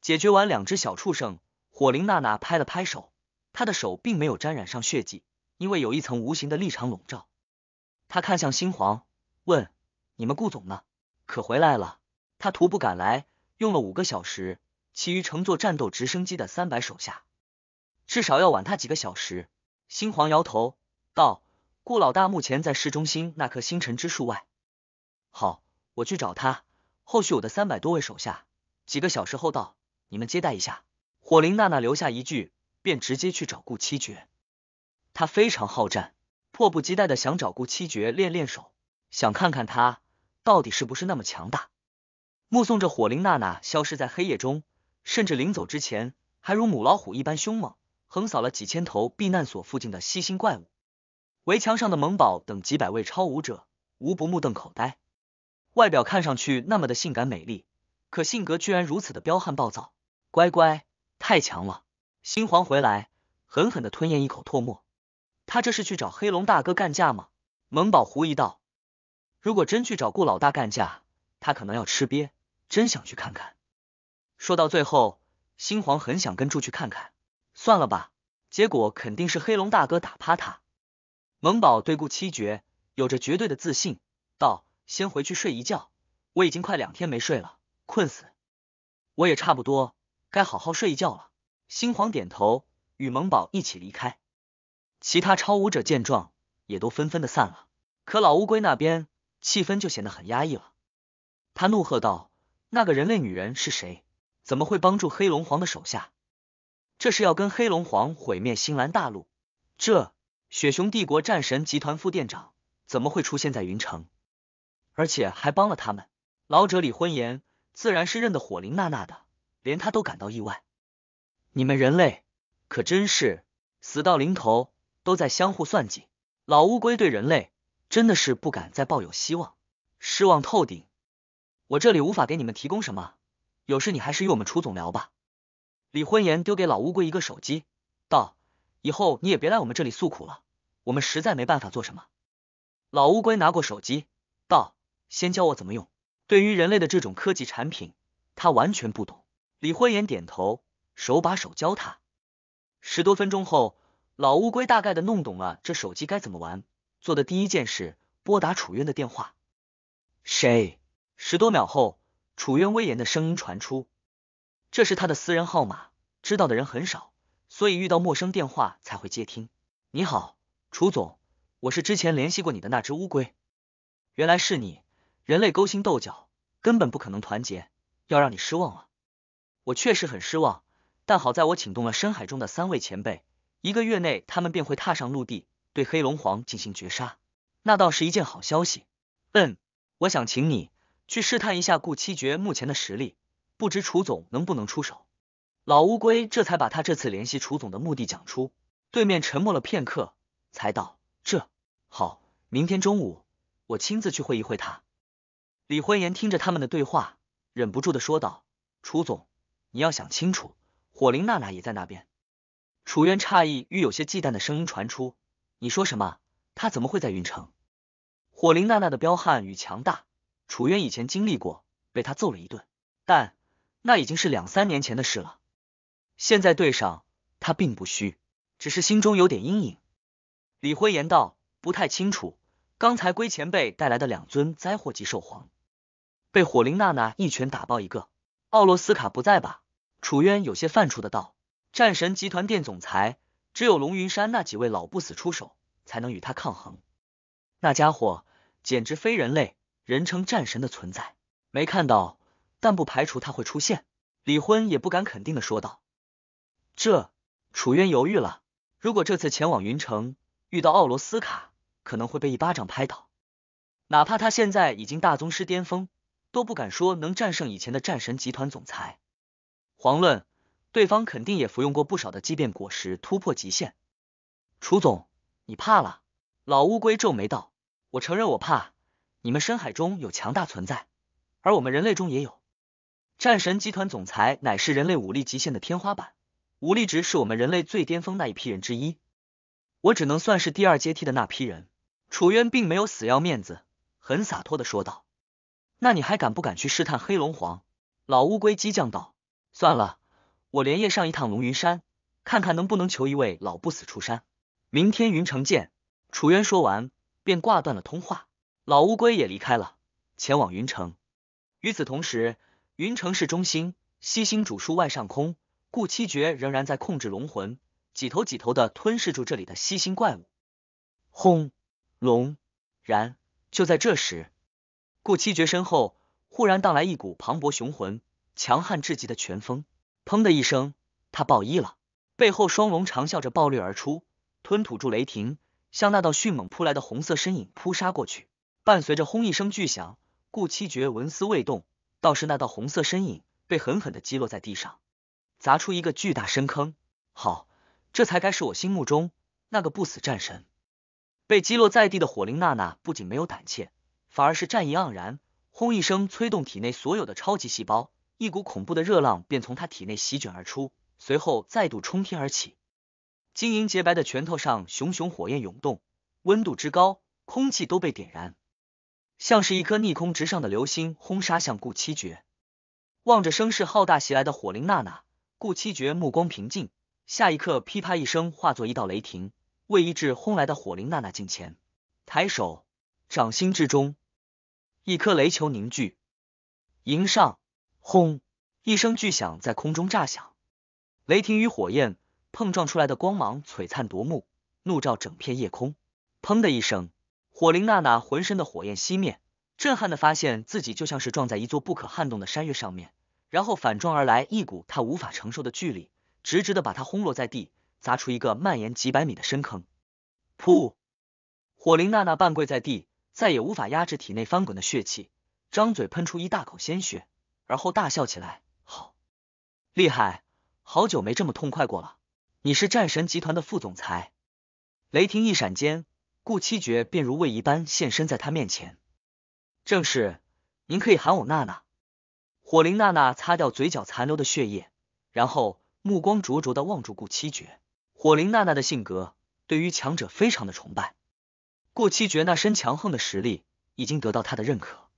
解决完两只小畜生，火灵娜娜拍了拍手，她的手并没有沾染上血迹，因为有一层无形的立场笼罩。她看向新皇，问：“你们顾总呢？可回来了？”他徒步赶来，用了五个小时，其余乘坐战斗直升机的三百手下。至少要晚他几个小时。新皇摇头道：“顾老大目前在市中心那棵星辰之树外。”好，我去找他。后续我的三百多位手下几个小时后到，你们接待一下。火灵娜娜留下一句，便直接去找顾七绝。他非常好战，迫不及待的想找顾七绝练练手，想看看他到底是不是那么强大。目送着火灵娜娜消失在黑夜中，甚至临走之前还如母老虎一般凶猛。横扫了几千头避难所附近的吸星怪物，围墙上的萌宝等几百位超武者无不目瞪口呆。外表看上去那么的性感美丽，可性格居然如此的彪悍暴躁。乖乖，太强了！新皇回来，狠狠的吞咽一口唾沫。他这是去找黑龙大哥干架吗？萌宝狐疑道。如果真去找顾老大干架，他可能要吃瘪。真想去看看。说到最后，新皇很想跟住去看看。算了吧，结果肯定是黑龙大哥打趴他。萌宝对顾七绝有着绝对的自信，道：“先回去睡一觉，我已经快两天没睡了，困死。我也差不多该好好睡一觉了。”新皇点头，与萌宝一起离开。其他超武者见状，也都纷纷的散了。可老乌龟那边气氛就显得很压抑了，他怒喝道：“那个人类女人是谁？怎么会帮助黑龙皇的手下？”这是要跟黑龙皇毁灭新兰大陆？这雪熊帝国战神集团副店长怎么会出现在云城，而且还帮了他们？老者李婚言自然是认得火灵娜娜的，连他都感到意外。你们人类可真是死到临头都在相互算计。老乌龟对人类真的是不敢再抱有希望，失望透顶。我这里无法给你们提供什么，有事你还是与我们楚总聊吧。李婚言丢给老乌龟一个手机，道：“以后你也别来我们这里诉苦了，我们实在没办法做什么。”老乌龟拿过手机，道：“先教我怎么用。”对于人类的这种科技产品，他完全不懂。李婚言点头，手把手教他。十多分钟后，老乌龟大概的弄懂了这手机该怎么玩。做的第一件事，拨打楚渊的电话。谁？十多秒后，楚渊威严的声音传出。这是他的私人号码，知道的人很少，所以遇到陌生电话才会接听。你好，楚总，我是之前联系过你的那只乌龟。原来是你，人类勾心斗角，根本不可能团结，要让你失望了。我确实很失望，但好在我请动了深海中的三位前辈，一个月内他们便会踏上陆地，对黑龙皇进行绝杀。那倒是一件好消息。嗯，我想请你去试探一下顾七绝目前的实力。不知楚总能不能出手？老乌龟这才把他这次联系楚总的目的讲出。对面沉默了片刻，才道：“这好，明天中午我亲自去会一会他。”李欢言听着他们的对话，忍不住的说道：“楚总，你要想清楚，火灵娜娜也在那边。”楚渊诧异与有些忌惮的声音传出：“你说什么？她怎么会在云城？”火灵娜娜的彪悍与强大，楚渊以前经历过，被他揍了一顿，但。那已经是两三年前的事了，现在对上他并不虚，只是心中有点阴影。李辉言道：“不太清楚，刚才龟前辈带来的两尊灾祸级兽皇，被火灵娜娜一拳打爆一个。奥洛斯卡不在吧？”楚渊有些犯怵的道：“战神集团店总裁，只有龙云山那几位老不死出手，才能与他抗衡。那家伙简直非人类，人称战神的存在，没看到。”但不排除他会出现，李昏也不敢肯定的说道。这，楚渊犹豫了。如果这次前往云城，遇到奥罗斯卡，可能会被一巴掌拍倒。哪怕他现在已经大宗师巅峰，都不敢说能战胜以前的战神集团总裁。遑论对方肯定也服用过不少的畸变果实突破极限。楚总，你怕了？老乌龟皱眉道：“我承认我怕。你们深海中有强大存在，而我们人类中也有。”战神集团总裁乃是人类武力极限的天花板，武力值是我们人类最巅峰那一批人之一。我只能算是第二阶梯的那批人。楚渊并没有死要面子，很洒脱的说道：“那你还敢不敢去试探黑龙皇？”老乌龟激将道：“算了，我连夜上一趟龙云山，看看能不能求一位老不死出山。明天云城见。”楚渊说完便挂断了通话，老乌龟也离开了，前往云城。与此同时。云城市中心，吸星主树外上空，顾七绝仍然在控制龙魂，几头几头的吞噬住这里的吸星怪物。轰！龙然，就在这时，顾七绝身后忽然荡来一股磅礴雄浑、强悍至极的拳风。砰的一声，他暴衣了，背后双龙长啸着暴掠而出，吞吐住雷霆，向那道迅猛扑来的红色身影扑杀过去。伴随着轰一声巨响，顾七绝纹丝未动。倒是那道红色身影被狠狠的击落在地上，砸出一个巨大深坑。好，这才该是我心目中那个不死战神。被击落在地的火灵娜娜不仅没有胆怯，反而是战意盎然。轰一声，催动体内所有的超级细胞，一股恐怖的热浪便从她体内席卷而出，随后再度冲天而起。晶莹洁白的拳头上，熊熊火焰涌动，温度之高，空气都被点燃。像是一颗逆空直上的流星轰杀向顾七绝，望着声势浩大袭来的火灵娜娜，顾七绝目光平静。下一刻，噼啪一声，化作一道雷霆，为一至轰来的火灵娜娜近前，抬手，掌心之中，一颗雷球凝聚，迎上，轰！一声巨响在空中炸响，雷霆与火焰碰撞出来的光芒璀璨夺目，怒照整片夜空。砰的一声。火灵娜娜浑身的火焰熄灭，震撼的发现自己就像是撞在一座不可撼动的山岳上面，然后反撞而来一股她无法承受的巨力，直直的把她轰落在地，砸出一个蔓延几百米的深坑。噗！火灵娜娜半跪在地，再也无法压制体内翻滚的血气，张嘴喷出一大口鲜血，而后大笑起来。好，厉害，好久没这么痛快过了。你是战神集团的副总裁，雷霆一闪间。顾七绝便如位一般现身在他面前。正是，您可以喊我娜娜。火灵娜娜擦掉嘴角残留的血液，然后目光灼灼的望住顾七绝。火灵娜娜的性格对于强者非常的崇拜。顾七绝那身强横的实力已经得到他的认可，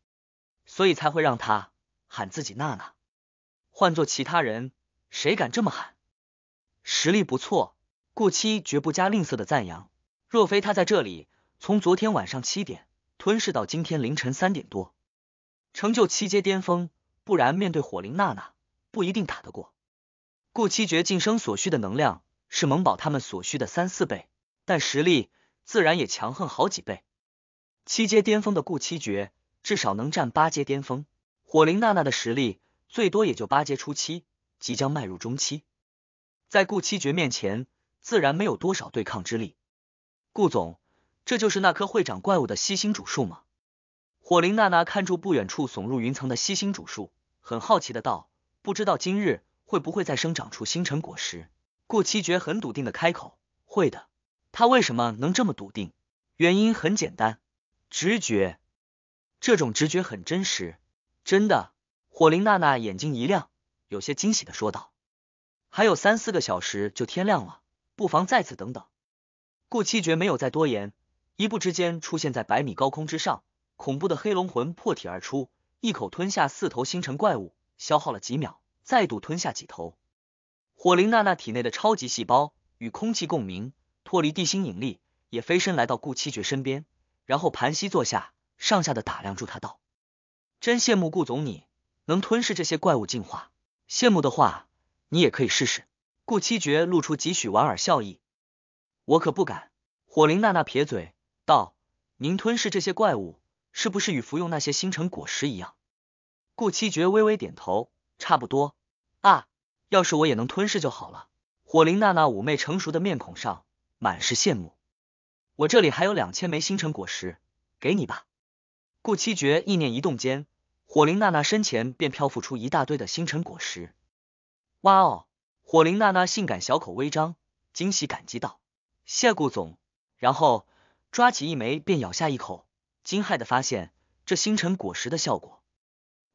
所以才会让他喊自己娜娜。换做其他人，谁敢这么喊？实力不错，顾七绝不加吝啬的赞扬。若非他在这里从昨天晚上七点吞噬到今天凌晨三点多，成就七阶巅峰，不然面对火灵娜娜不一定打得过。顾七绝晋升所需的能量是萌宝他们所需的三四倍，但实力自然也强横好几倍。七阶巅峰的顾七绝至少能占八阶巅峰，火灵娜娜的实力最多也就八阶初期，即将迈入中期，在顾七绝面前自然没有多少对抗之力。顾总，这就是那棵会长怪物的吸星主树吗？火灵娜娜看住不远处耸入云层的吸星主树，很好奇的道：“不知道今日会不会再生长出星辰果实？”顾七绝很笃定的开口：“会的。”他为什么能这么笃定？原因很简单，直觉。这种直觉很真实，真的。火灵娜娜眼睛一亮，有些惊喜的说道：“还有三四个小时就天亮了，不妨在此等等。”顾七绝没有再多言，一步之间出现在百米高空之上，恐怖的黑龙魂破体而出，一口吞下四头星辰怪物，消耗了几秒，再度吞下几头。火灵娜娜体内的超级细胞与空气共鸣，脱离地心引力，也飞身来到顾七绝身边，然后盘膝坐下，上下的打量住他道：“真羡慕顾总你能吞噬这些怪物进化，羡慕的话，你也可以试试。”顾七绝露出几许莞尔笑意。我可不敢。火灵娜娜撇嘴道：“您吞噬这些怪物，是不是与服用那些星辰果实一样？”顾七绝微微点头：“差不多啊，要是我也能吞噬就好了。”火灵娜娜妩媚成熟的面孔上满是羡慕。我这里还有两千枚星辰果实，给你吧。顾七绝意念一动间，火灵娜娜身前便漂浮出一大堆的星辰果实。哇哦！火灵娜娜性感小口微张，惊喜感激道。谢顾总，然后抓起一枚，便咬下一口，惊骇的发现这星辰果实的效果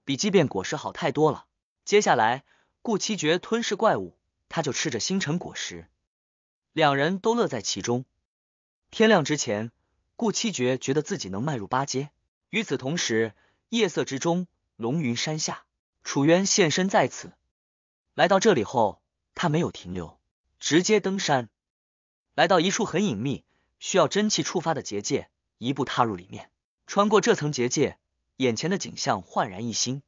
比即便果实好太多了。接下来，顾七绝吞噬怪物，他就吃着星辰果实，两人都乐在其中。天亮之前，顾七绝觉得自己能迈入八阶。与此同时，夜色之中，龙云山下，楚渊现身在此。来到这里后，他没有停留，直接登山。来到一处很隐秘、需要真气触发的结界，一步踏入里面，穿过这层结界，眼前的景象焕然一新。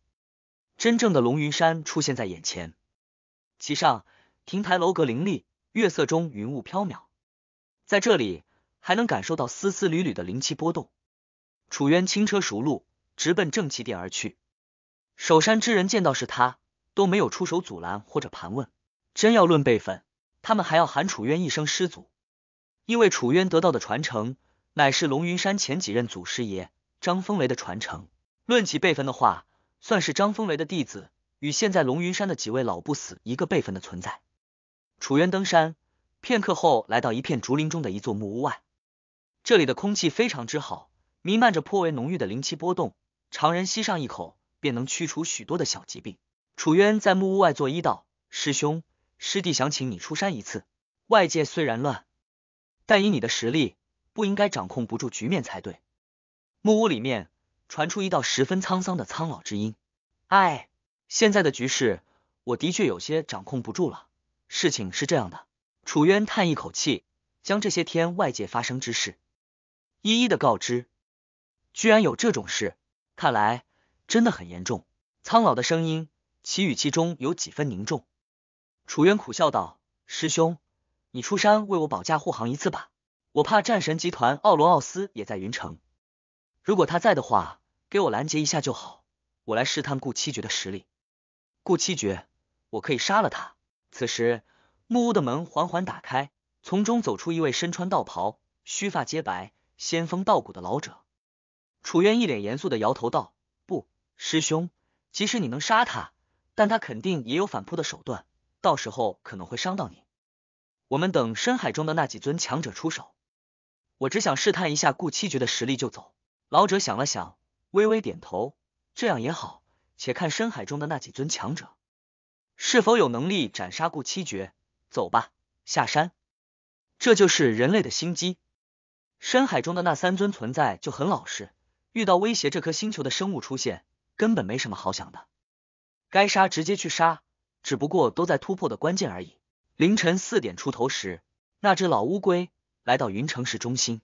真正的龙云山出现在眼前，其上亭台楼阁林立，月色中云雾飘渺。在这里还能感受到丝丝缕缕的灵气波动。楚渊轻车熟路，直奔正气殿而去。守山之人见到是他，都没有出手阻拦或者盘问。真要论辈分，他们还要喊楚渊一声师祖。因为楚渊得到的传承乃是龙云山前几任祖师爷张风雷的传承，论起辈分的话，算是张风雷的弟子，与现在龙云山的几位老不死一个辈分的存在。楚渊登山片刻后，来到一片竹林中的一座木屋外，这里的空气非常之好，弥漫着颇为浓郁的灵气波动，常人吸上一口便能驱除许多的小疾病。楚渊在木屋外作揖道：“师兄，师弟想请你出山一次，外界虽然乱。”但以你的实力，不应该掌控不住局面才对。木屋里面传出一道十分沧桑的苍老之音：“哎，现在的局势，我的确有些掌控不住了。”事情是这样的，楚渊叹一口气，将这些天外界发生之事一一的告知。居然有这种事，看来真的很严重。苍老的声音，其语气中有几分凝重。楚渊苦笑道：“师兄。”你出山为我保驾护航一次吧，我怕战神集团奥罗奥斯也在云城，如果他在的话，给我拦截一下就好，我来试探顾七绝的实力。顾七绝，我可以杀了他。此时，木屋的门缓缓打开，从中走出一位身穿道袍、须发皆白、仙风道骨的老者。楚渊一脸严肃的摇头道：“不，师兄，即使你能杀他，但他肯定也有反扑的手段，到时候可能会伤到你。”我们等深海中的那几尊强者出手，我只想试探一下顾七绝的实力就走。老者想了想，微微点头，这样也好，且看深海中的那几尊强者是否有能力斩杀顾七绝。走吧，下山。这就是人类的心机。深海中的那三尊存在就很老实，遇到威胁这颗星球的生物出现，根本没什么好想的，该杀直接去杀，只不过都在突破的关键而已。凌晨四点出头时，那只老乌龟来到云城市中心，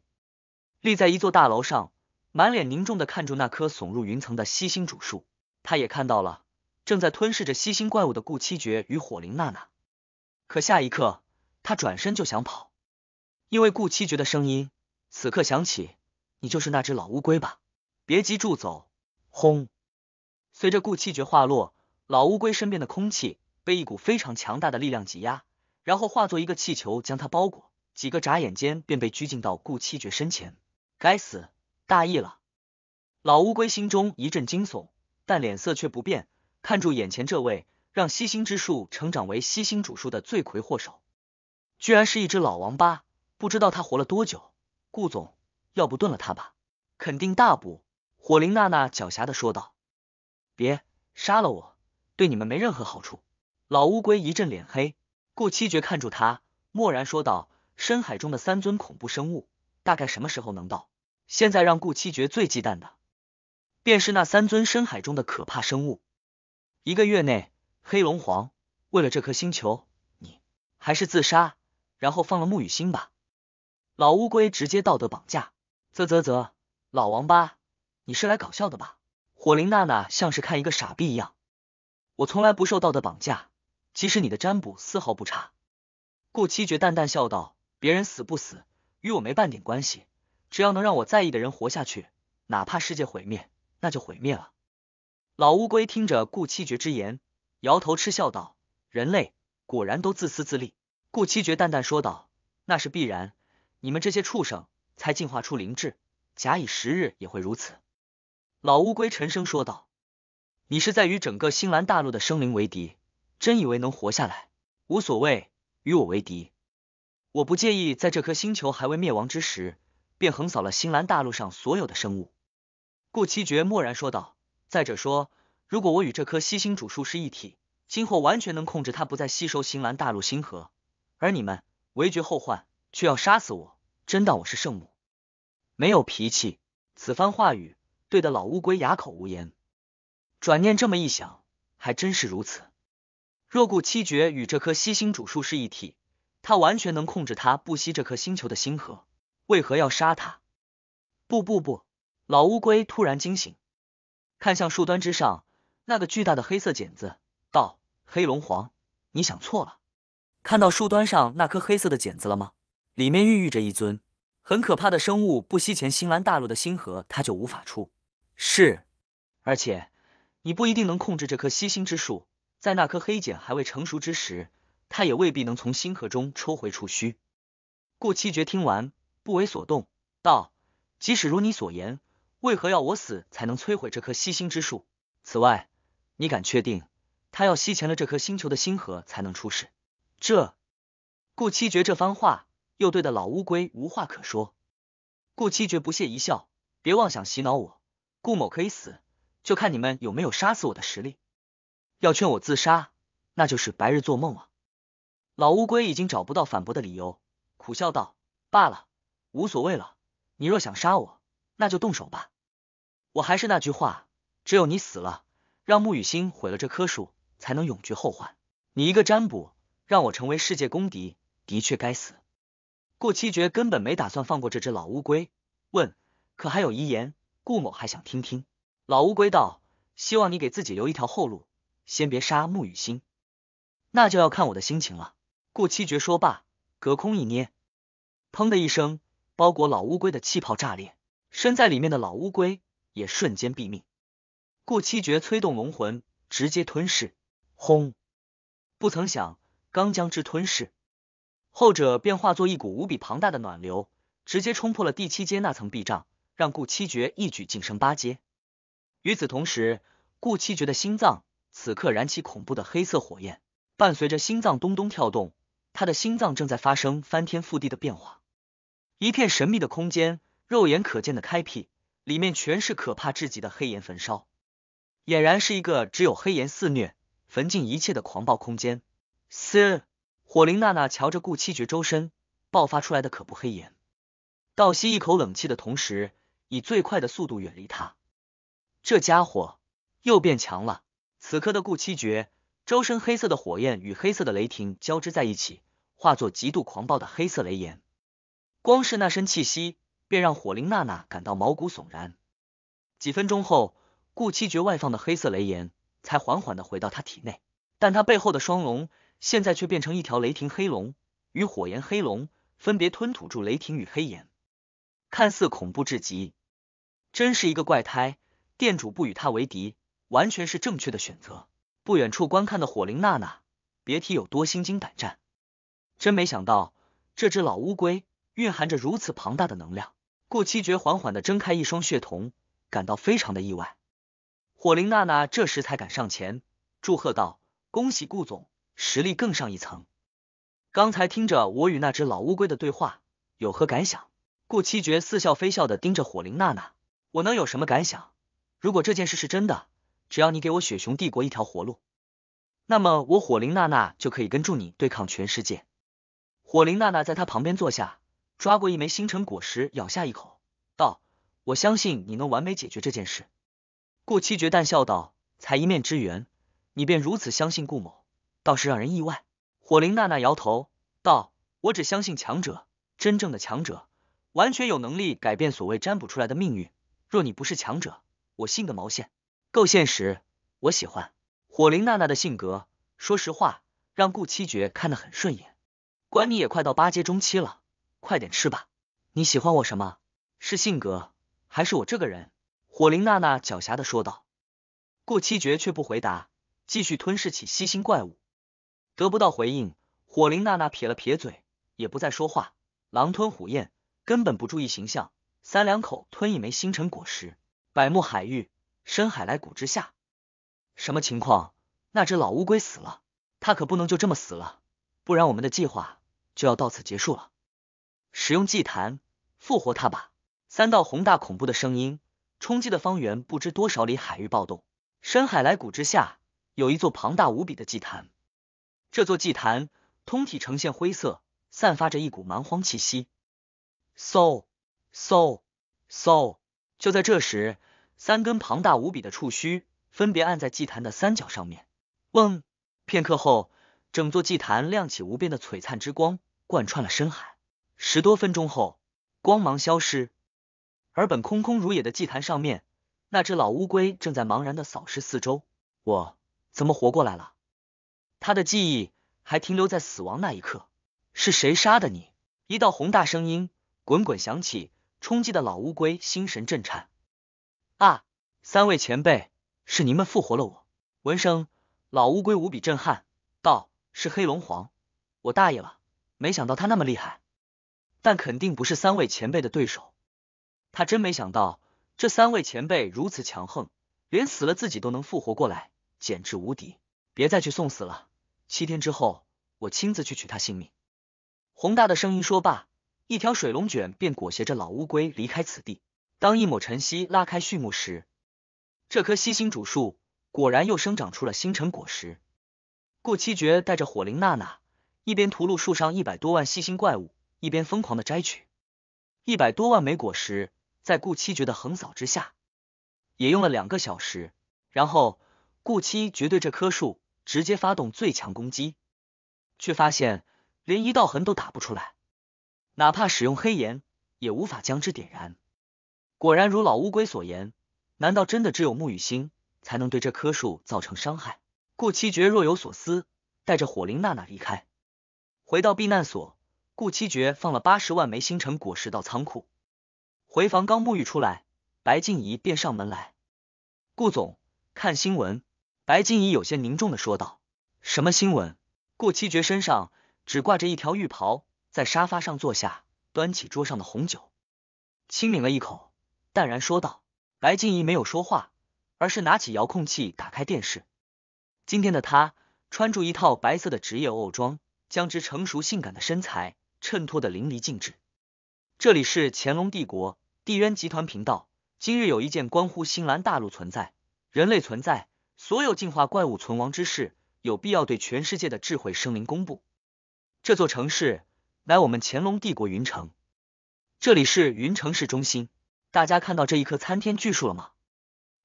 立在一座大楼上，满脸凝重的看住那棵耸入云层的吸星主树。他也看到了正在吞噬着吸星怪物的顾七绝与火灵娜娜。可下一刻，他转身就想跑，因为顾七绝的声音此刻响起：“你就是那只老乌龟吧？别急住走！”轰，随着顾七绝话落，老乌龟身边的空气被一股非常强大的力量挤压。然后化作一个气球，将他包裹。几个眨眼间便被拘禁到顾七绝身前。该死，大意了！老乌龟心中一阵惊悚，但脸色却不变，看住眼前这位让吸星之术成长为吸星主术的罪魁祸首，居然是一只老王八！不知道他活了多久。顾总，要不炖了他吧，肯定大补。火灵娜娜狡黠的说道：“别杀了我，对你们没任何好处。”老乌龟一阵脸黑。顾七绝看住他，默然说道：“深海中的三尊恐怖生物，大概什么时候能到？现在让顾七绝最忌惮的，便是那三尊深海中的可怕生物。一个月内，黑龙皇为了这颗星球，你还是自杀，然后放了木雨欣吧。”老乌龟直接道德绑架，啧啧啧，老王八，你是来搞笑的吧？火灵娜娜像是看一个傻逼一样，我从来不受道德绑架。其实你的占卜丝毫不差，顾七绝淡淡笑道：“别人死不死与我没半点关系，只要能让我在意的人活下去，哪怕世界毁灭，那就毁灭了。”老乌龟听着顾七绝之言，摇头嗤笑道：“人类果然都自私自利。”顾七绝淡淡说道：“那是必然，你们这些畜生才进化出灵智，假以时日也会如此。”老乌龟沉声说道：“你是在与整个星兰大陆的生灵为敌。”真以为能活下来？无所谓，与我为敌，我不介意。在这颗星球还未灭亡之时，便横扫了星兰大陆上所有的生物。顾七绝默然说道：“再者说，如果我与这颗吸星主树是一体，今后完全能控制它不再吸收星兰大陆星核。而你们为绝后患，却要杀死我，真当我是圣母？没有脾气。此番话语，对得老乌龟哑口无言。转念这么一想，还真是如此。”若故七绝与这颗吸星主树是一体，他完全能控制他不吸这颗星球的星核，为何要杀他？不不不！老乌龟突然惊醒，看向树端之上那个巨大的黑色茧子，道：“黑龙皇，你想错了。看到树端上那颗黑色的茧子了吗？里面孕育着一尊很可怕的生物，不吸前星蓝大陆的星核，它就无法出。是，而且你不一定能控制这颗吸星之树。”在那颗黑茧还未成熟之时，他也未必能从星核中抽回触须。顾七绝听完，不为所动，道：“即使如你所言，为何要我死才能摧毁这颗吸星之术？此外，你敢确定他要吸乾了这颗星球的星核才能出世？”这，顾七绝这番话又对的老乌龟无话可说。顾七绝不屑一笑：“别妄想洗脑我，顾某可以死，就看你们有没有杀死我的实力。”要劝我自杀，那就是白日做梦了。老乌龟已经找不到反驳的理由，苦笑道：“罢了，无所谓了。你若想杀我，那就动手吧。我还是那句话，只有你死了，让穆雨欣毁了这棵树，才能永绝后患。你一个占卜，让我成为世界公敌，的确该死。”顾七绝根本没打算放过这只老乌龟，问：“可还有遗言？顾某还想听听。”老乌龟道：“希望你给自己留一条后路。”先别杀沐雨欣，那就要看我的心情了。顾七绝说罢，隔空一捏，砰的一声，包裹老乌龟的气泡炸裂，身在里面的老乌龟也瞬间毙命。顾七绝催动龙魂，直接吞噬，轰！不曾想，刚将之吞噬，后者便化作一股无比庞大的暖流，直接冲破了第七阶那层壁障，让顾七绝一举晋升八阶。与此同时，顾七绝的心脏。此刻燃起恐怖的黑色火焰，伴随着心脏咚咚跳动，他的心脏正在发生翻天覆地的变化。一片神秘的空间，肉眼可见的开辟，里面全是可怕至极的黑岩焚烧，俨然是一个只有黑岩肆虐、焚尽一切的狂暴空间。嘶！火灵娜娜瞧着顾七绝周身爆发出来的可怖黑岩，倒吸一口冷气的同时，以最快的速度远离他。这家伙又变强了。此刻的顾七绝周身黑色的火焰与黑色的雷霆交织在一起，化作极度狂暴的黑色雷炎。光是那身气息，便让火灵娜娜感到毛骨悚然。几分钟后，顾七绝外放的黑色雷炎才缓缓的回到他体内，但他背后的双龙现在却变成一条雷霆黑龙与火焰黑龙，分别吞吐住雷霆与黑炎，看似恐怖至极，真是一个怪胎。店主不与他为敌。完全是正确的选择。不远处观看的火灵娜娜，别提有多心惊胆战。真没想到，这只老乌龟蕴含着如此庞大的能量。顾七绝缓缓的睁开一双血瞳，感到非常的意外。火灵娜娜这时才敢上前祝贺道：“恭喜顾总，实力更上一层。”刚才听着我与那只老乌龟的对话，有何感想？顾七绝似笑非笑的盯着火灵娜娜：“我能有什么感想？如果这件事是真的。”只要你给我雪熊帝国一条活路，那么我火灵娜娜就可以跟住你对抗全世界。火灵娜娜在他旁边坐下，抓过一枚星辰果实，咬下一口，道：“我相信你能完美解决这件事。”顾七绝淡笑道：“才一面之缘，你便如此相信顾某，倒是让人意外。”火灵娜娜摇头道：“我只相信强者，真正的强者，完全有能力改变所谓占卜出来的命运。若你不是强者，我信个毛线。”够现实，我喜欢火灵娜娜的性格。说实话，让顾七绝看得很顺眼。关你也快到八阶中期了，快点吃吧。你喜欢我什么？是性格，还是我这个人？火灵娜娜狡黠的说道。顾七绝却不回答，继续吞噬起吸星怪物。得不到回应，火灵娜娜撇了撇嘴，也不再说话，狼吞虎咽，根本不注意形象，三两口吞一枚星辰果实，百慕海域。深海来谷之下，什么情况？那只老乌龟死了，它可不能就这么死了，不然我们的计划就要到此结束了。使用祭坛复活它吧！三道宏大恐怖的声音冲击的方圆不知多少里海域暴动。深海来谷之下有一座庞大无比的祭坛，这座祭坛通体呈现灰色，散发着一股蛮荒气息。嗖嗖嗖！就在这时。三根庞大无比的触须分别按在祭坛的三角上面。嗡！片刻后，整座祭坛亮起无边的璀璨之光，贯穿了深海。十多分钟后，光芒消失，而本空空如也的祭坛上面，那只老乌龟正在茫然的扫视四周。我怎么活过来了？他的记忆还停留在死亡那一刻。是谁杀的你？一道宏大声音滚滚响起，冲击的老乌龟心神震颤。啊！三位前辈，是您们复活了我。闻声，老乌龟无比震撼，道：“是黑龙皇，我大意了，没想到他那么厉害，但肯定不是三位前辈的对手。他真没想到，这三位前辈如此强横，连死了自己都能复活过来，简直无敌！别再去送死了，七天之后，我亲自去取他性命。”宏大的声音说罢，一条水龙卷便裹挟着老乌龟离开此地。当一抹晨曦拉开序幕时，这棵吸星主树果然又生长出了星辰果实。顾七绝带着火灵娜娜，一边屠戮树上一百多万吸星怪物，一边疯狂的摘取一百多万枚果实。在顾七绝的横扫之下，也用了两个小时。然后，顾七绝对这棵树直接发动最强攻击，却发现连一道痕都打不出来，哪怕使用黑炎，也无法将之点燃。果然如老乌龟所言，难道真的只有木雨星才能对这棵树造成伤害？顾七绝若有所思，带着火灵娜娜离开，回到避难所。顾七绝放了八十万枚星辰果实到仓库，回房刚沐浴出来，白静怡便上门来。顾总，看新闻。白静怡有些凝重的说道：“什么新闻？”顾七绝身上只挂着一条浴袍，在沙发上坐下，端起桌上的红酒，轻抿了一口。淡然说道：“白静怡没有说话，而是拿起遥控器打开电视。今天的她穿着一套白色的职业欧装，将之成熟性感的身材衬托的淋漓尽致。这里是乾隆帝国地渊集团频道，今日有一件关乎新兰大陆存在、人类存在、所有进化怪物存亡之事，有必要对全世界的智慧生灵公布。这座城市乃我们乾隆帝国云城，这里是云城市中心。”大家看到这一棵参天巨树了吗？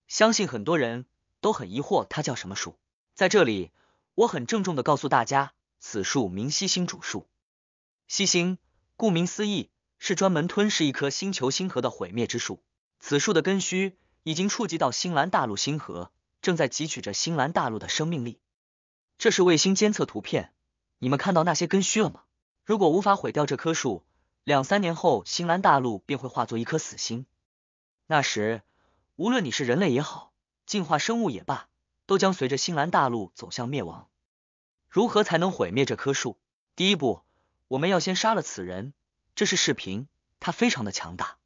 相信很多人都很疑惑它叫什么树。在这里，我很郑重的告诉大家，此树名西星主树。西星，顾名思义，是专门吞噬一颗星球星核的毁灭之树。此树的根须已经触及到星兰大陆星核，正在汲取着星兰大陆的生命力。这是卫星监测图片，你们看到那些根须了吗？如果无法毁掉这棵树，两三年后星兰大陆便会化作一颗死星。那时，无论你是人类也好，进化生物也罢，都将随着星兰大陆走向灭亡。如何才能毁灭这棵树？第一步，我们要先杀了此人。这是视频，他非常的强大，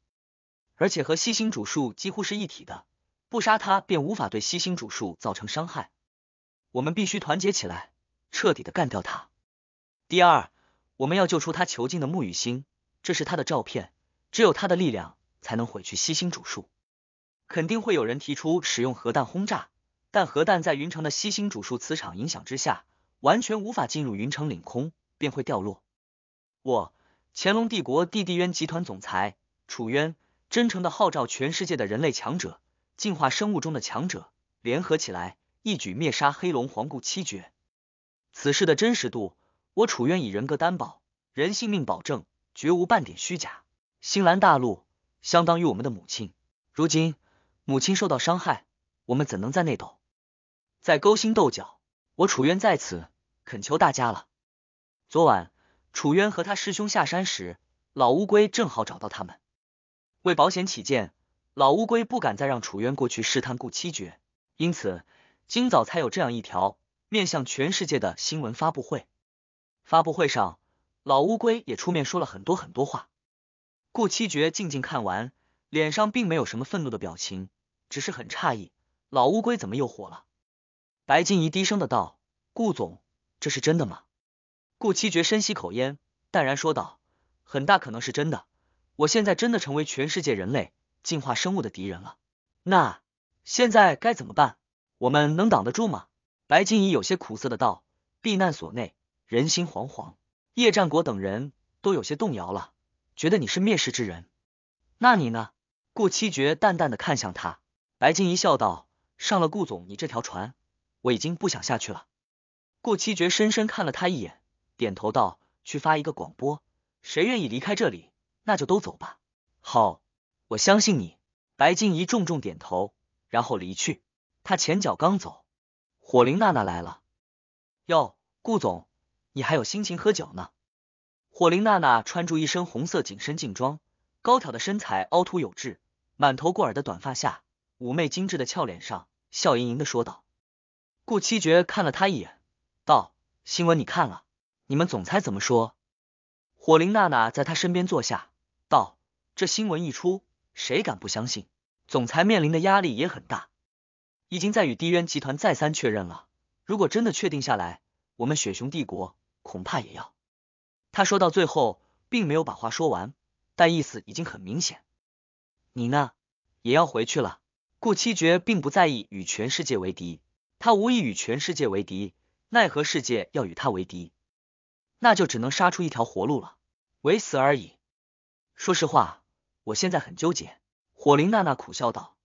而且和吸星主树几乎是一体的，不杀他便无法对吸星主树造成伤害。我们必须团结起来，彻底的干掉他。第二，我们要救出他囚禁的木雨星。这是他的照片，只有他的力量。才能毁去吸星主树，肯定会有人提出使用核弹轰炸，但核弹在云城的吸星主树磁场影响之下，完全无法进入云城领空，便会掉落。我乾隆帝国帝帝渊集团总裁楚渊真诚的号召全世界的人类强者、进化生物中的强者联合起来，一举灭杀黑龙皇顾七绝。此事的真实度，我楚渊以人格担保、人性命保证，绝无半点虚假。新兰大陆。相当于我们的母亲，如今母亲受到伤害，我们怎能在内斗，在勾心斗角？我楚渊在此恳求大家了。昨晚楚渊和他师兄下山时，老乌龟正好找到他们。为保险起见，老乌龟不敢再让楚渊过去试探顾七绝，因此今早才有这样一条面向全世界的新闻发布会。发布会上，老乌龟也出面说了很多很多话。顾七绝静静看完，脸上并没有什么愤怒的表情，只是很诧异，老乌龟怎么又活了？白静怡低声的道：“顾总，这是真的吗？”顾七绝深吸口烟，淡然说道：“很大可能是真的。我现在真的成为全世界人类进化生物的敌人了。那现在该怎么办？我们能挡得住吗？”白静怡有些苦涩的道：“避难所内人心惶惶，叶战国等人都有些动摇了。”觉得你是蔑视之人，那你呢？顾七绝淡淡的看向他，白金怡笑道：“上了顾总你这条船，我已经不想下去了。”顾七绝深深看了他一眼，点头道：“去发一个广播，谁愿意离开这里，那就都走吧。”好，我相信你。”白金怡重重点头，然后离去。他前脚刚走，火灵娜娜来了。哟，顾总，你还有心情喝酒呢？火灵娜娜穿着一身红色紧身劲装，高挑的身材凹凸有致，满头过耳的短发下，妩媚精致的俏脸上笑盈盈的说道。顾七绝看了他一眼，道：“新闻你看了？你们总裁怎么说？”火灵娜娜在他身边坐下，道：“这新闻一出，谁敢不相信？总裁面临的压力也很大，已经在与地渊集团再三确认了。如果真的确定下来，我们雪熊帝国恐怕也要。”他说到最后，并没有把话说完，但意思已经很明显。你呢，也要回去了？顾七绝并不在意与全世界为敌，他无意与全世界为敌，奈何世界要与他为敌，那就只能杀出一条活路了，唯此而已。说实话，我现在很纠结。火灵娜娜苦笑道：“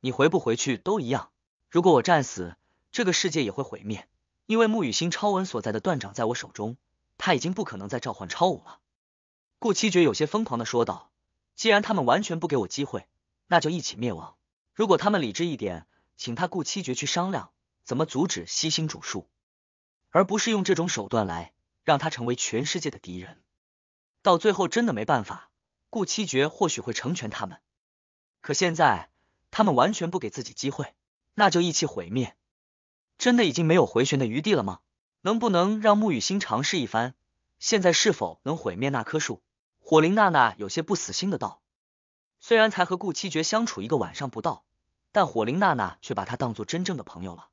你回不回去都一样。如果我战死，这个世界也会毁灭，因为木雨欣超文所在的断掌在我手中。”他已经不可能再召唤超五了，顾七绝有些疯狂的说道：“既然他们完全不给我机会，那就一起灭亡。如果他们理智一点，请他顾七绝去商量怎么阻止吸星主术，而不是用这种手段来让他成为全世界的敌人。到最后真的没办法，顾七绝或许会成全他们。可现在他们完全不给自己机会，那就一起毁灭。真的已经没有回旋的余地了吗？”能不能让木雨欣尝试一番？现在是否能毁灭那棵树？火灵娜娜有些不死心的道。虽然才和顾七绝相处一个晚上不到，但火灵娜娜却把他当做真正的朋友了。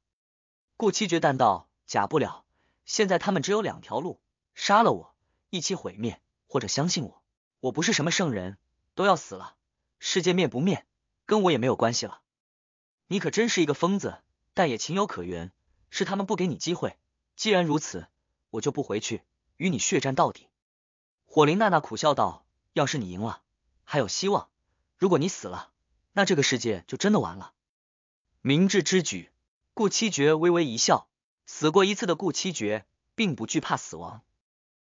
顾七绝淡道：假不了。现在他们只有两条路：杀了我，一起毁灭；或者相信我，我不是什么圣人，都要死了。世界灭不灭，跟我也没有关系了。你可真是一个疯子，但也情有可原，是他们不给你机会。既然如此，我就不回去，与你血战到底。火灵娜娜苦笑道：“要是你赢了，还有希望；如果你死了，那这个世界就真的完了。”明智之举。顾七绝微微一笑，死过一次的顾七绝并不惧怕死亡。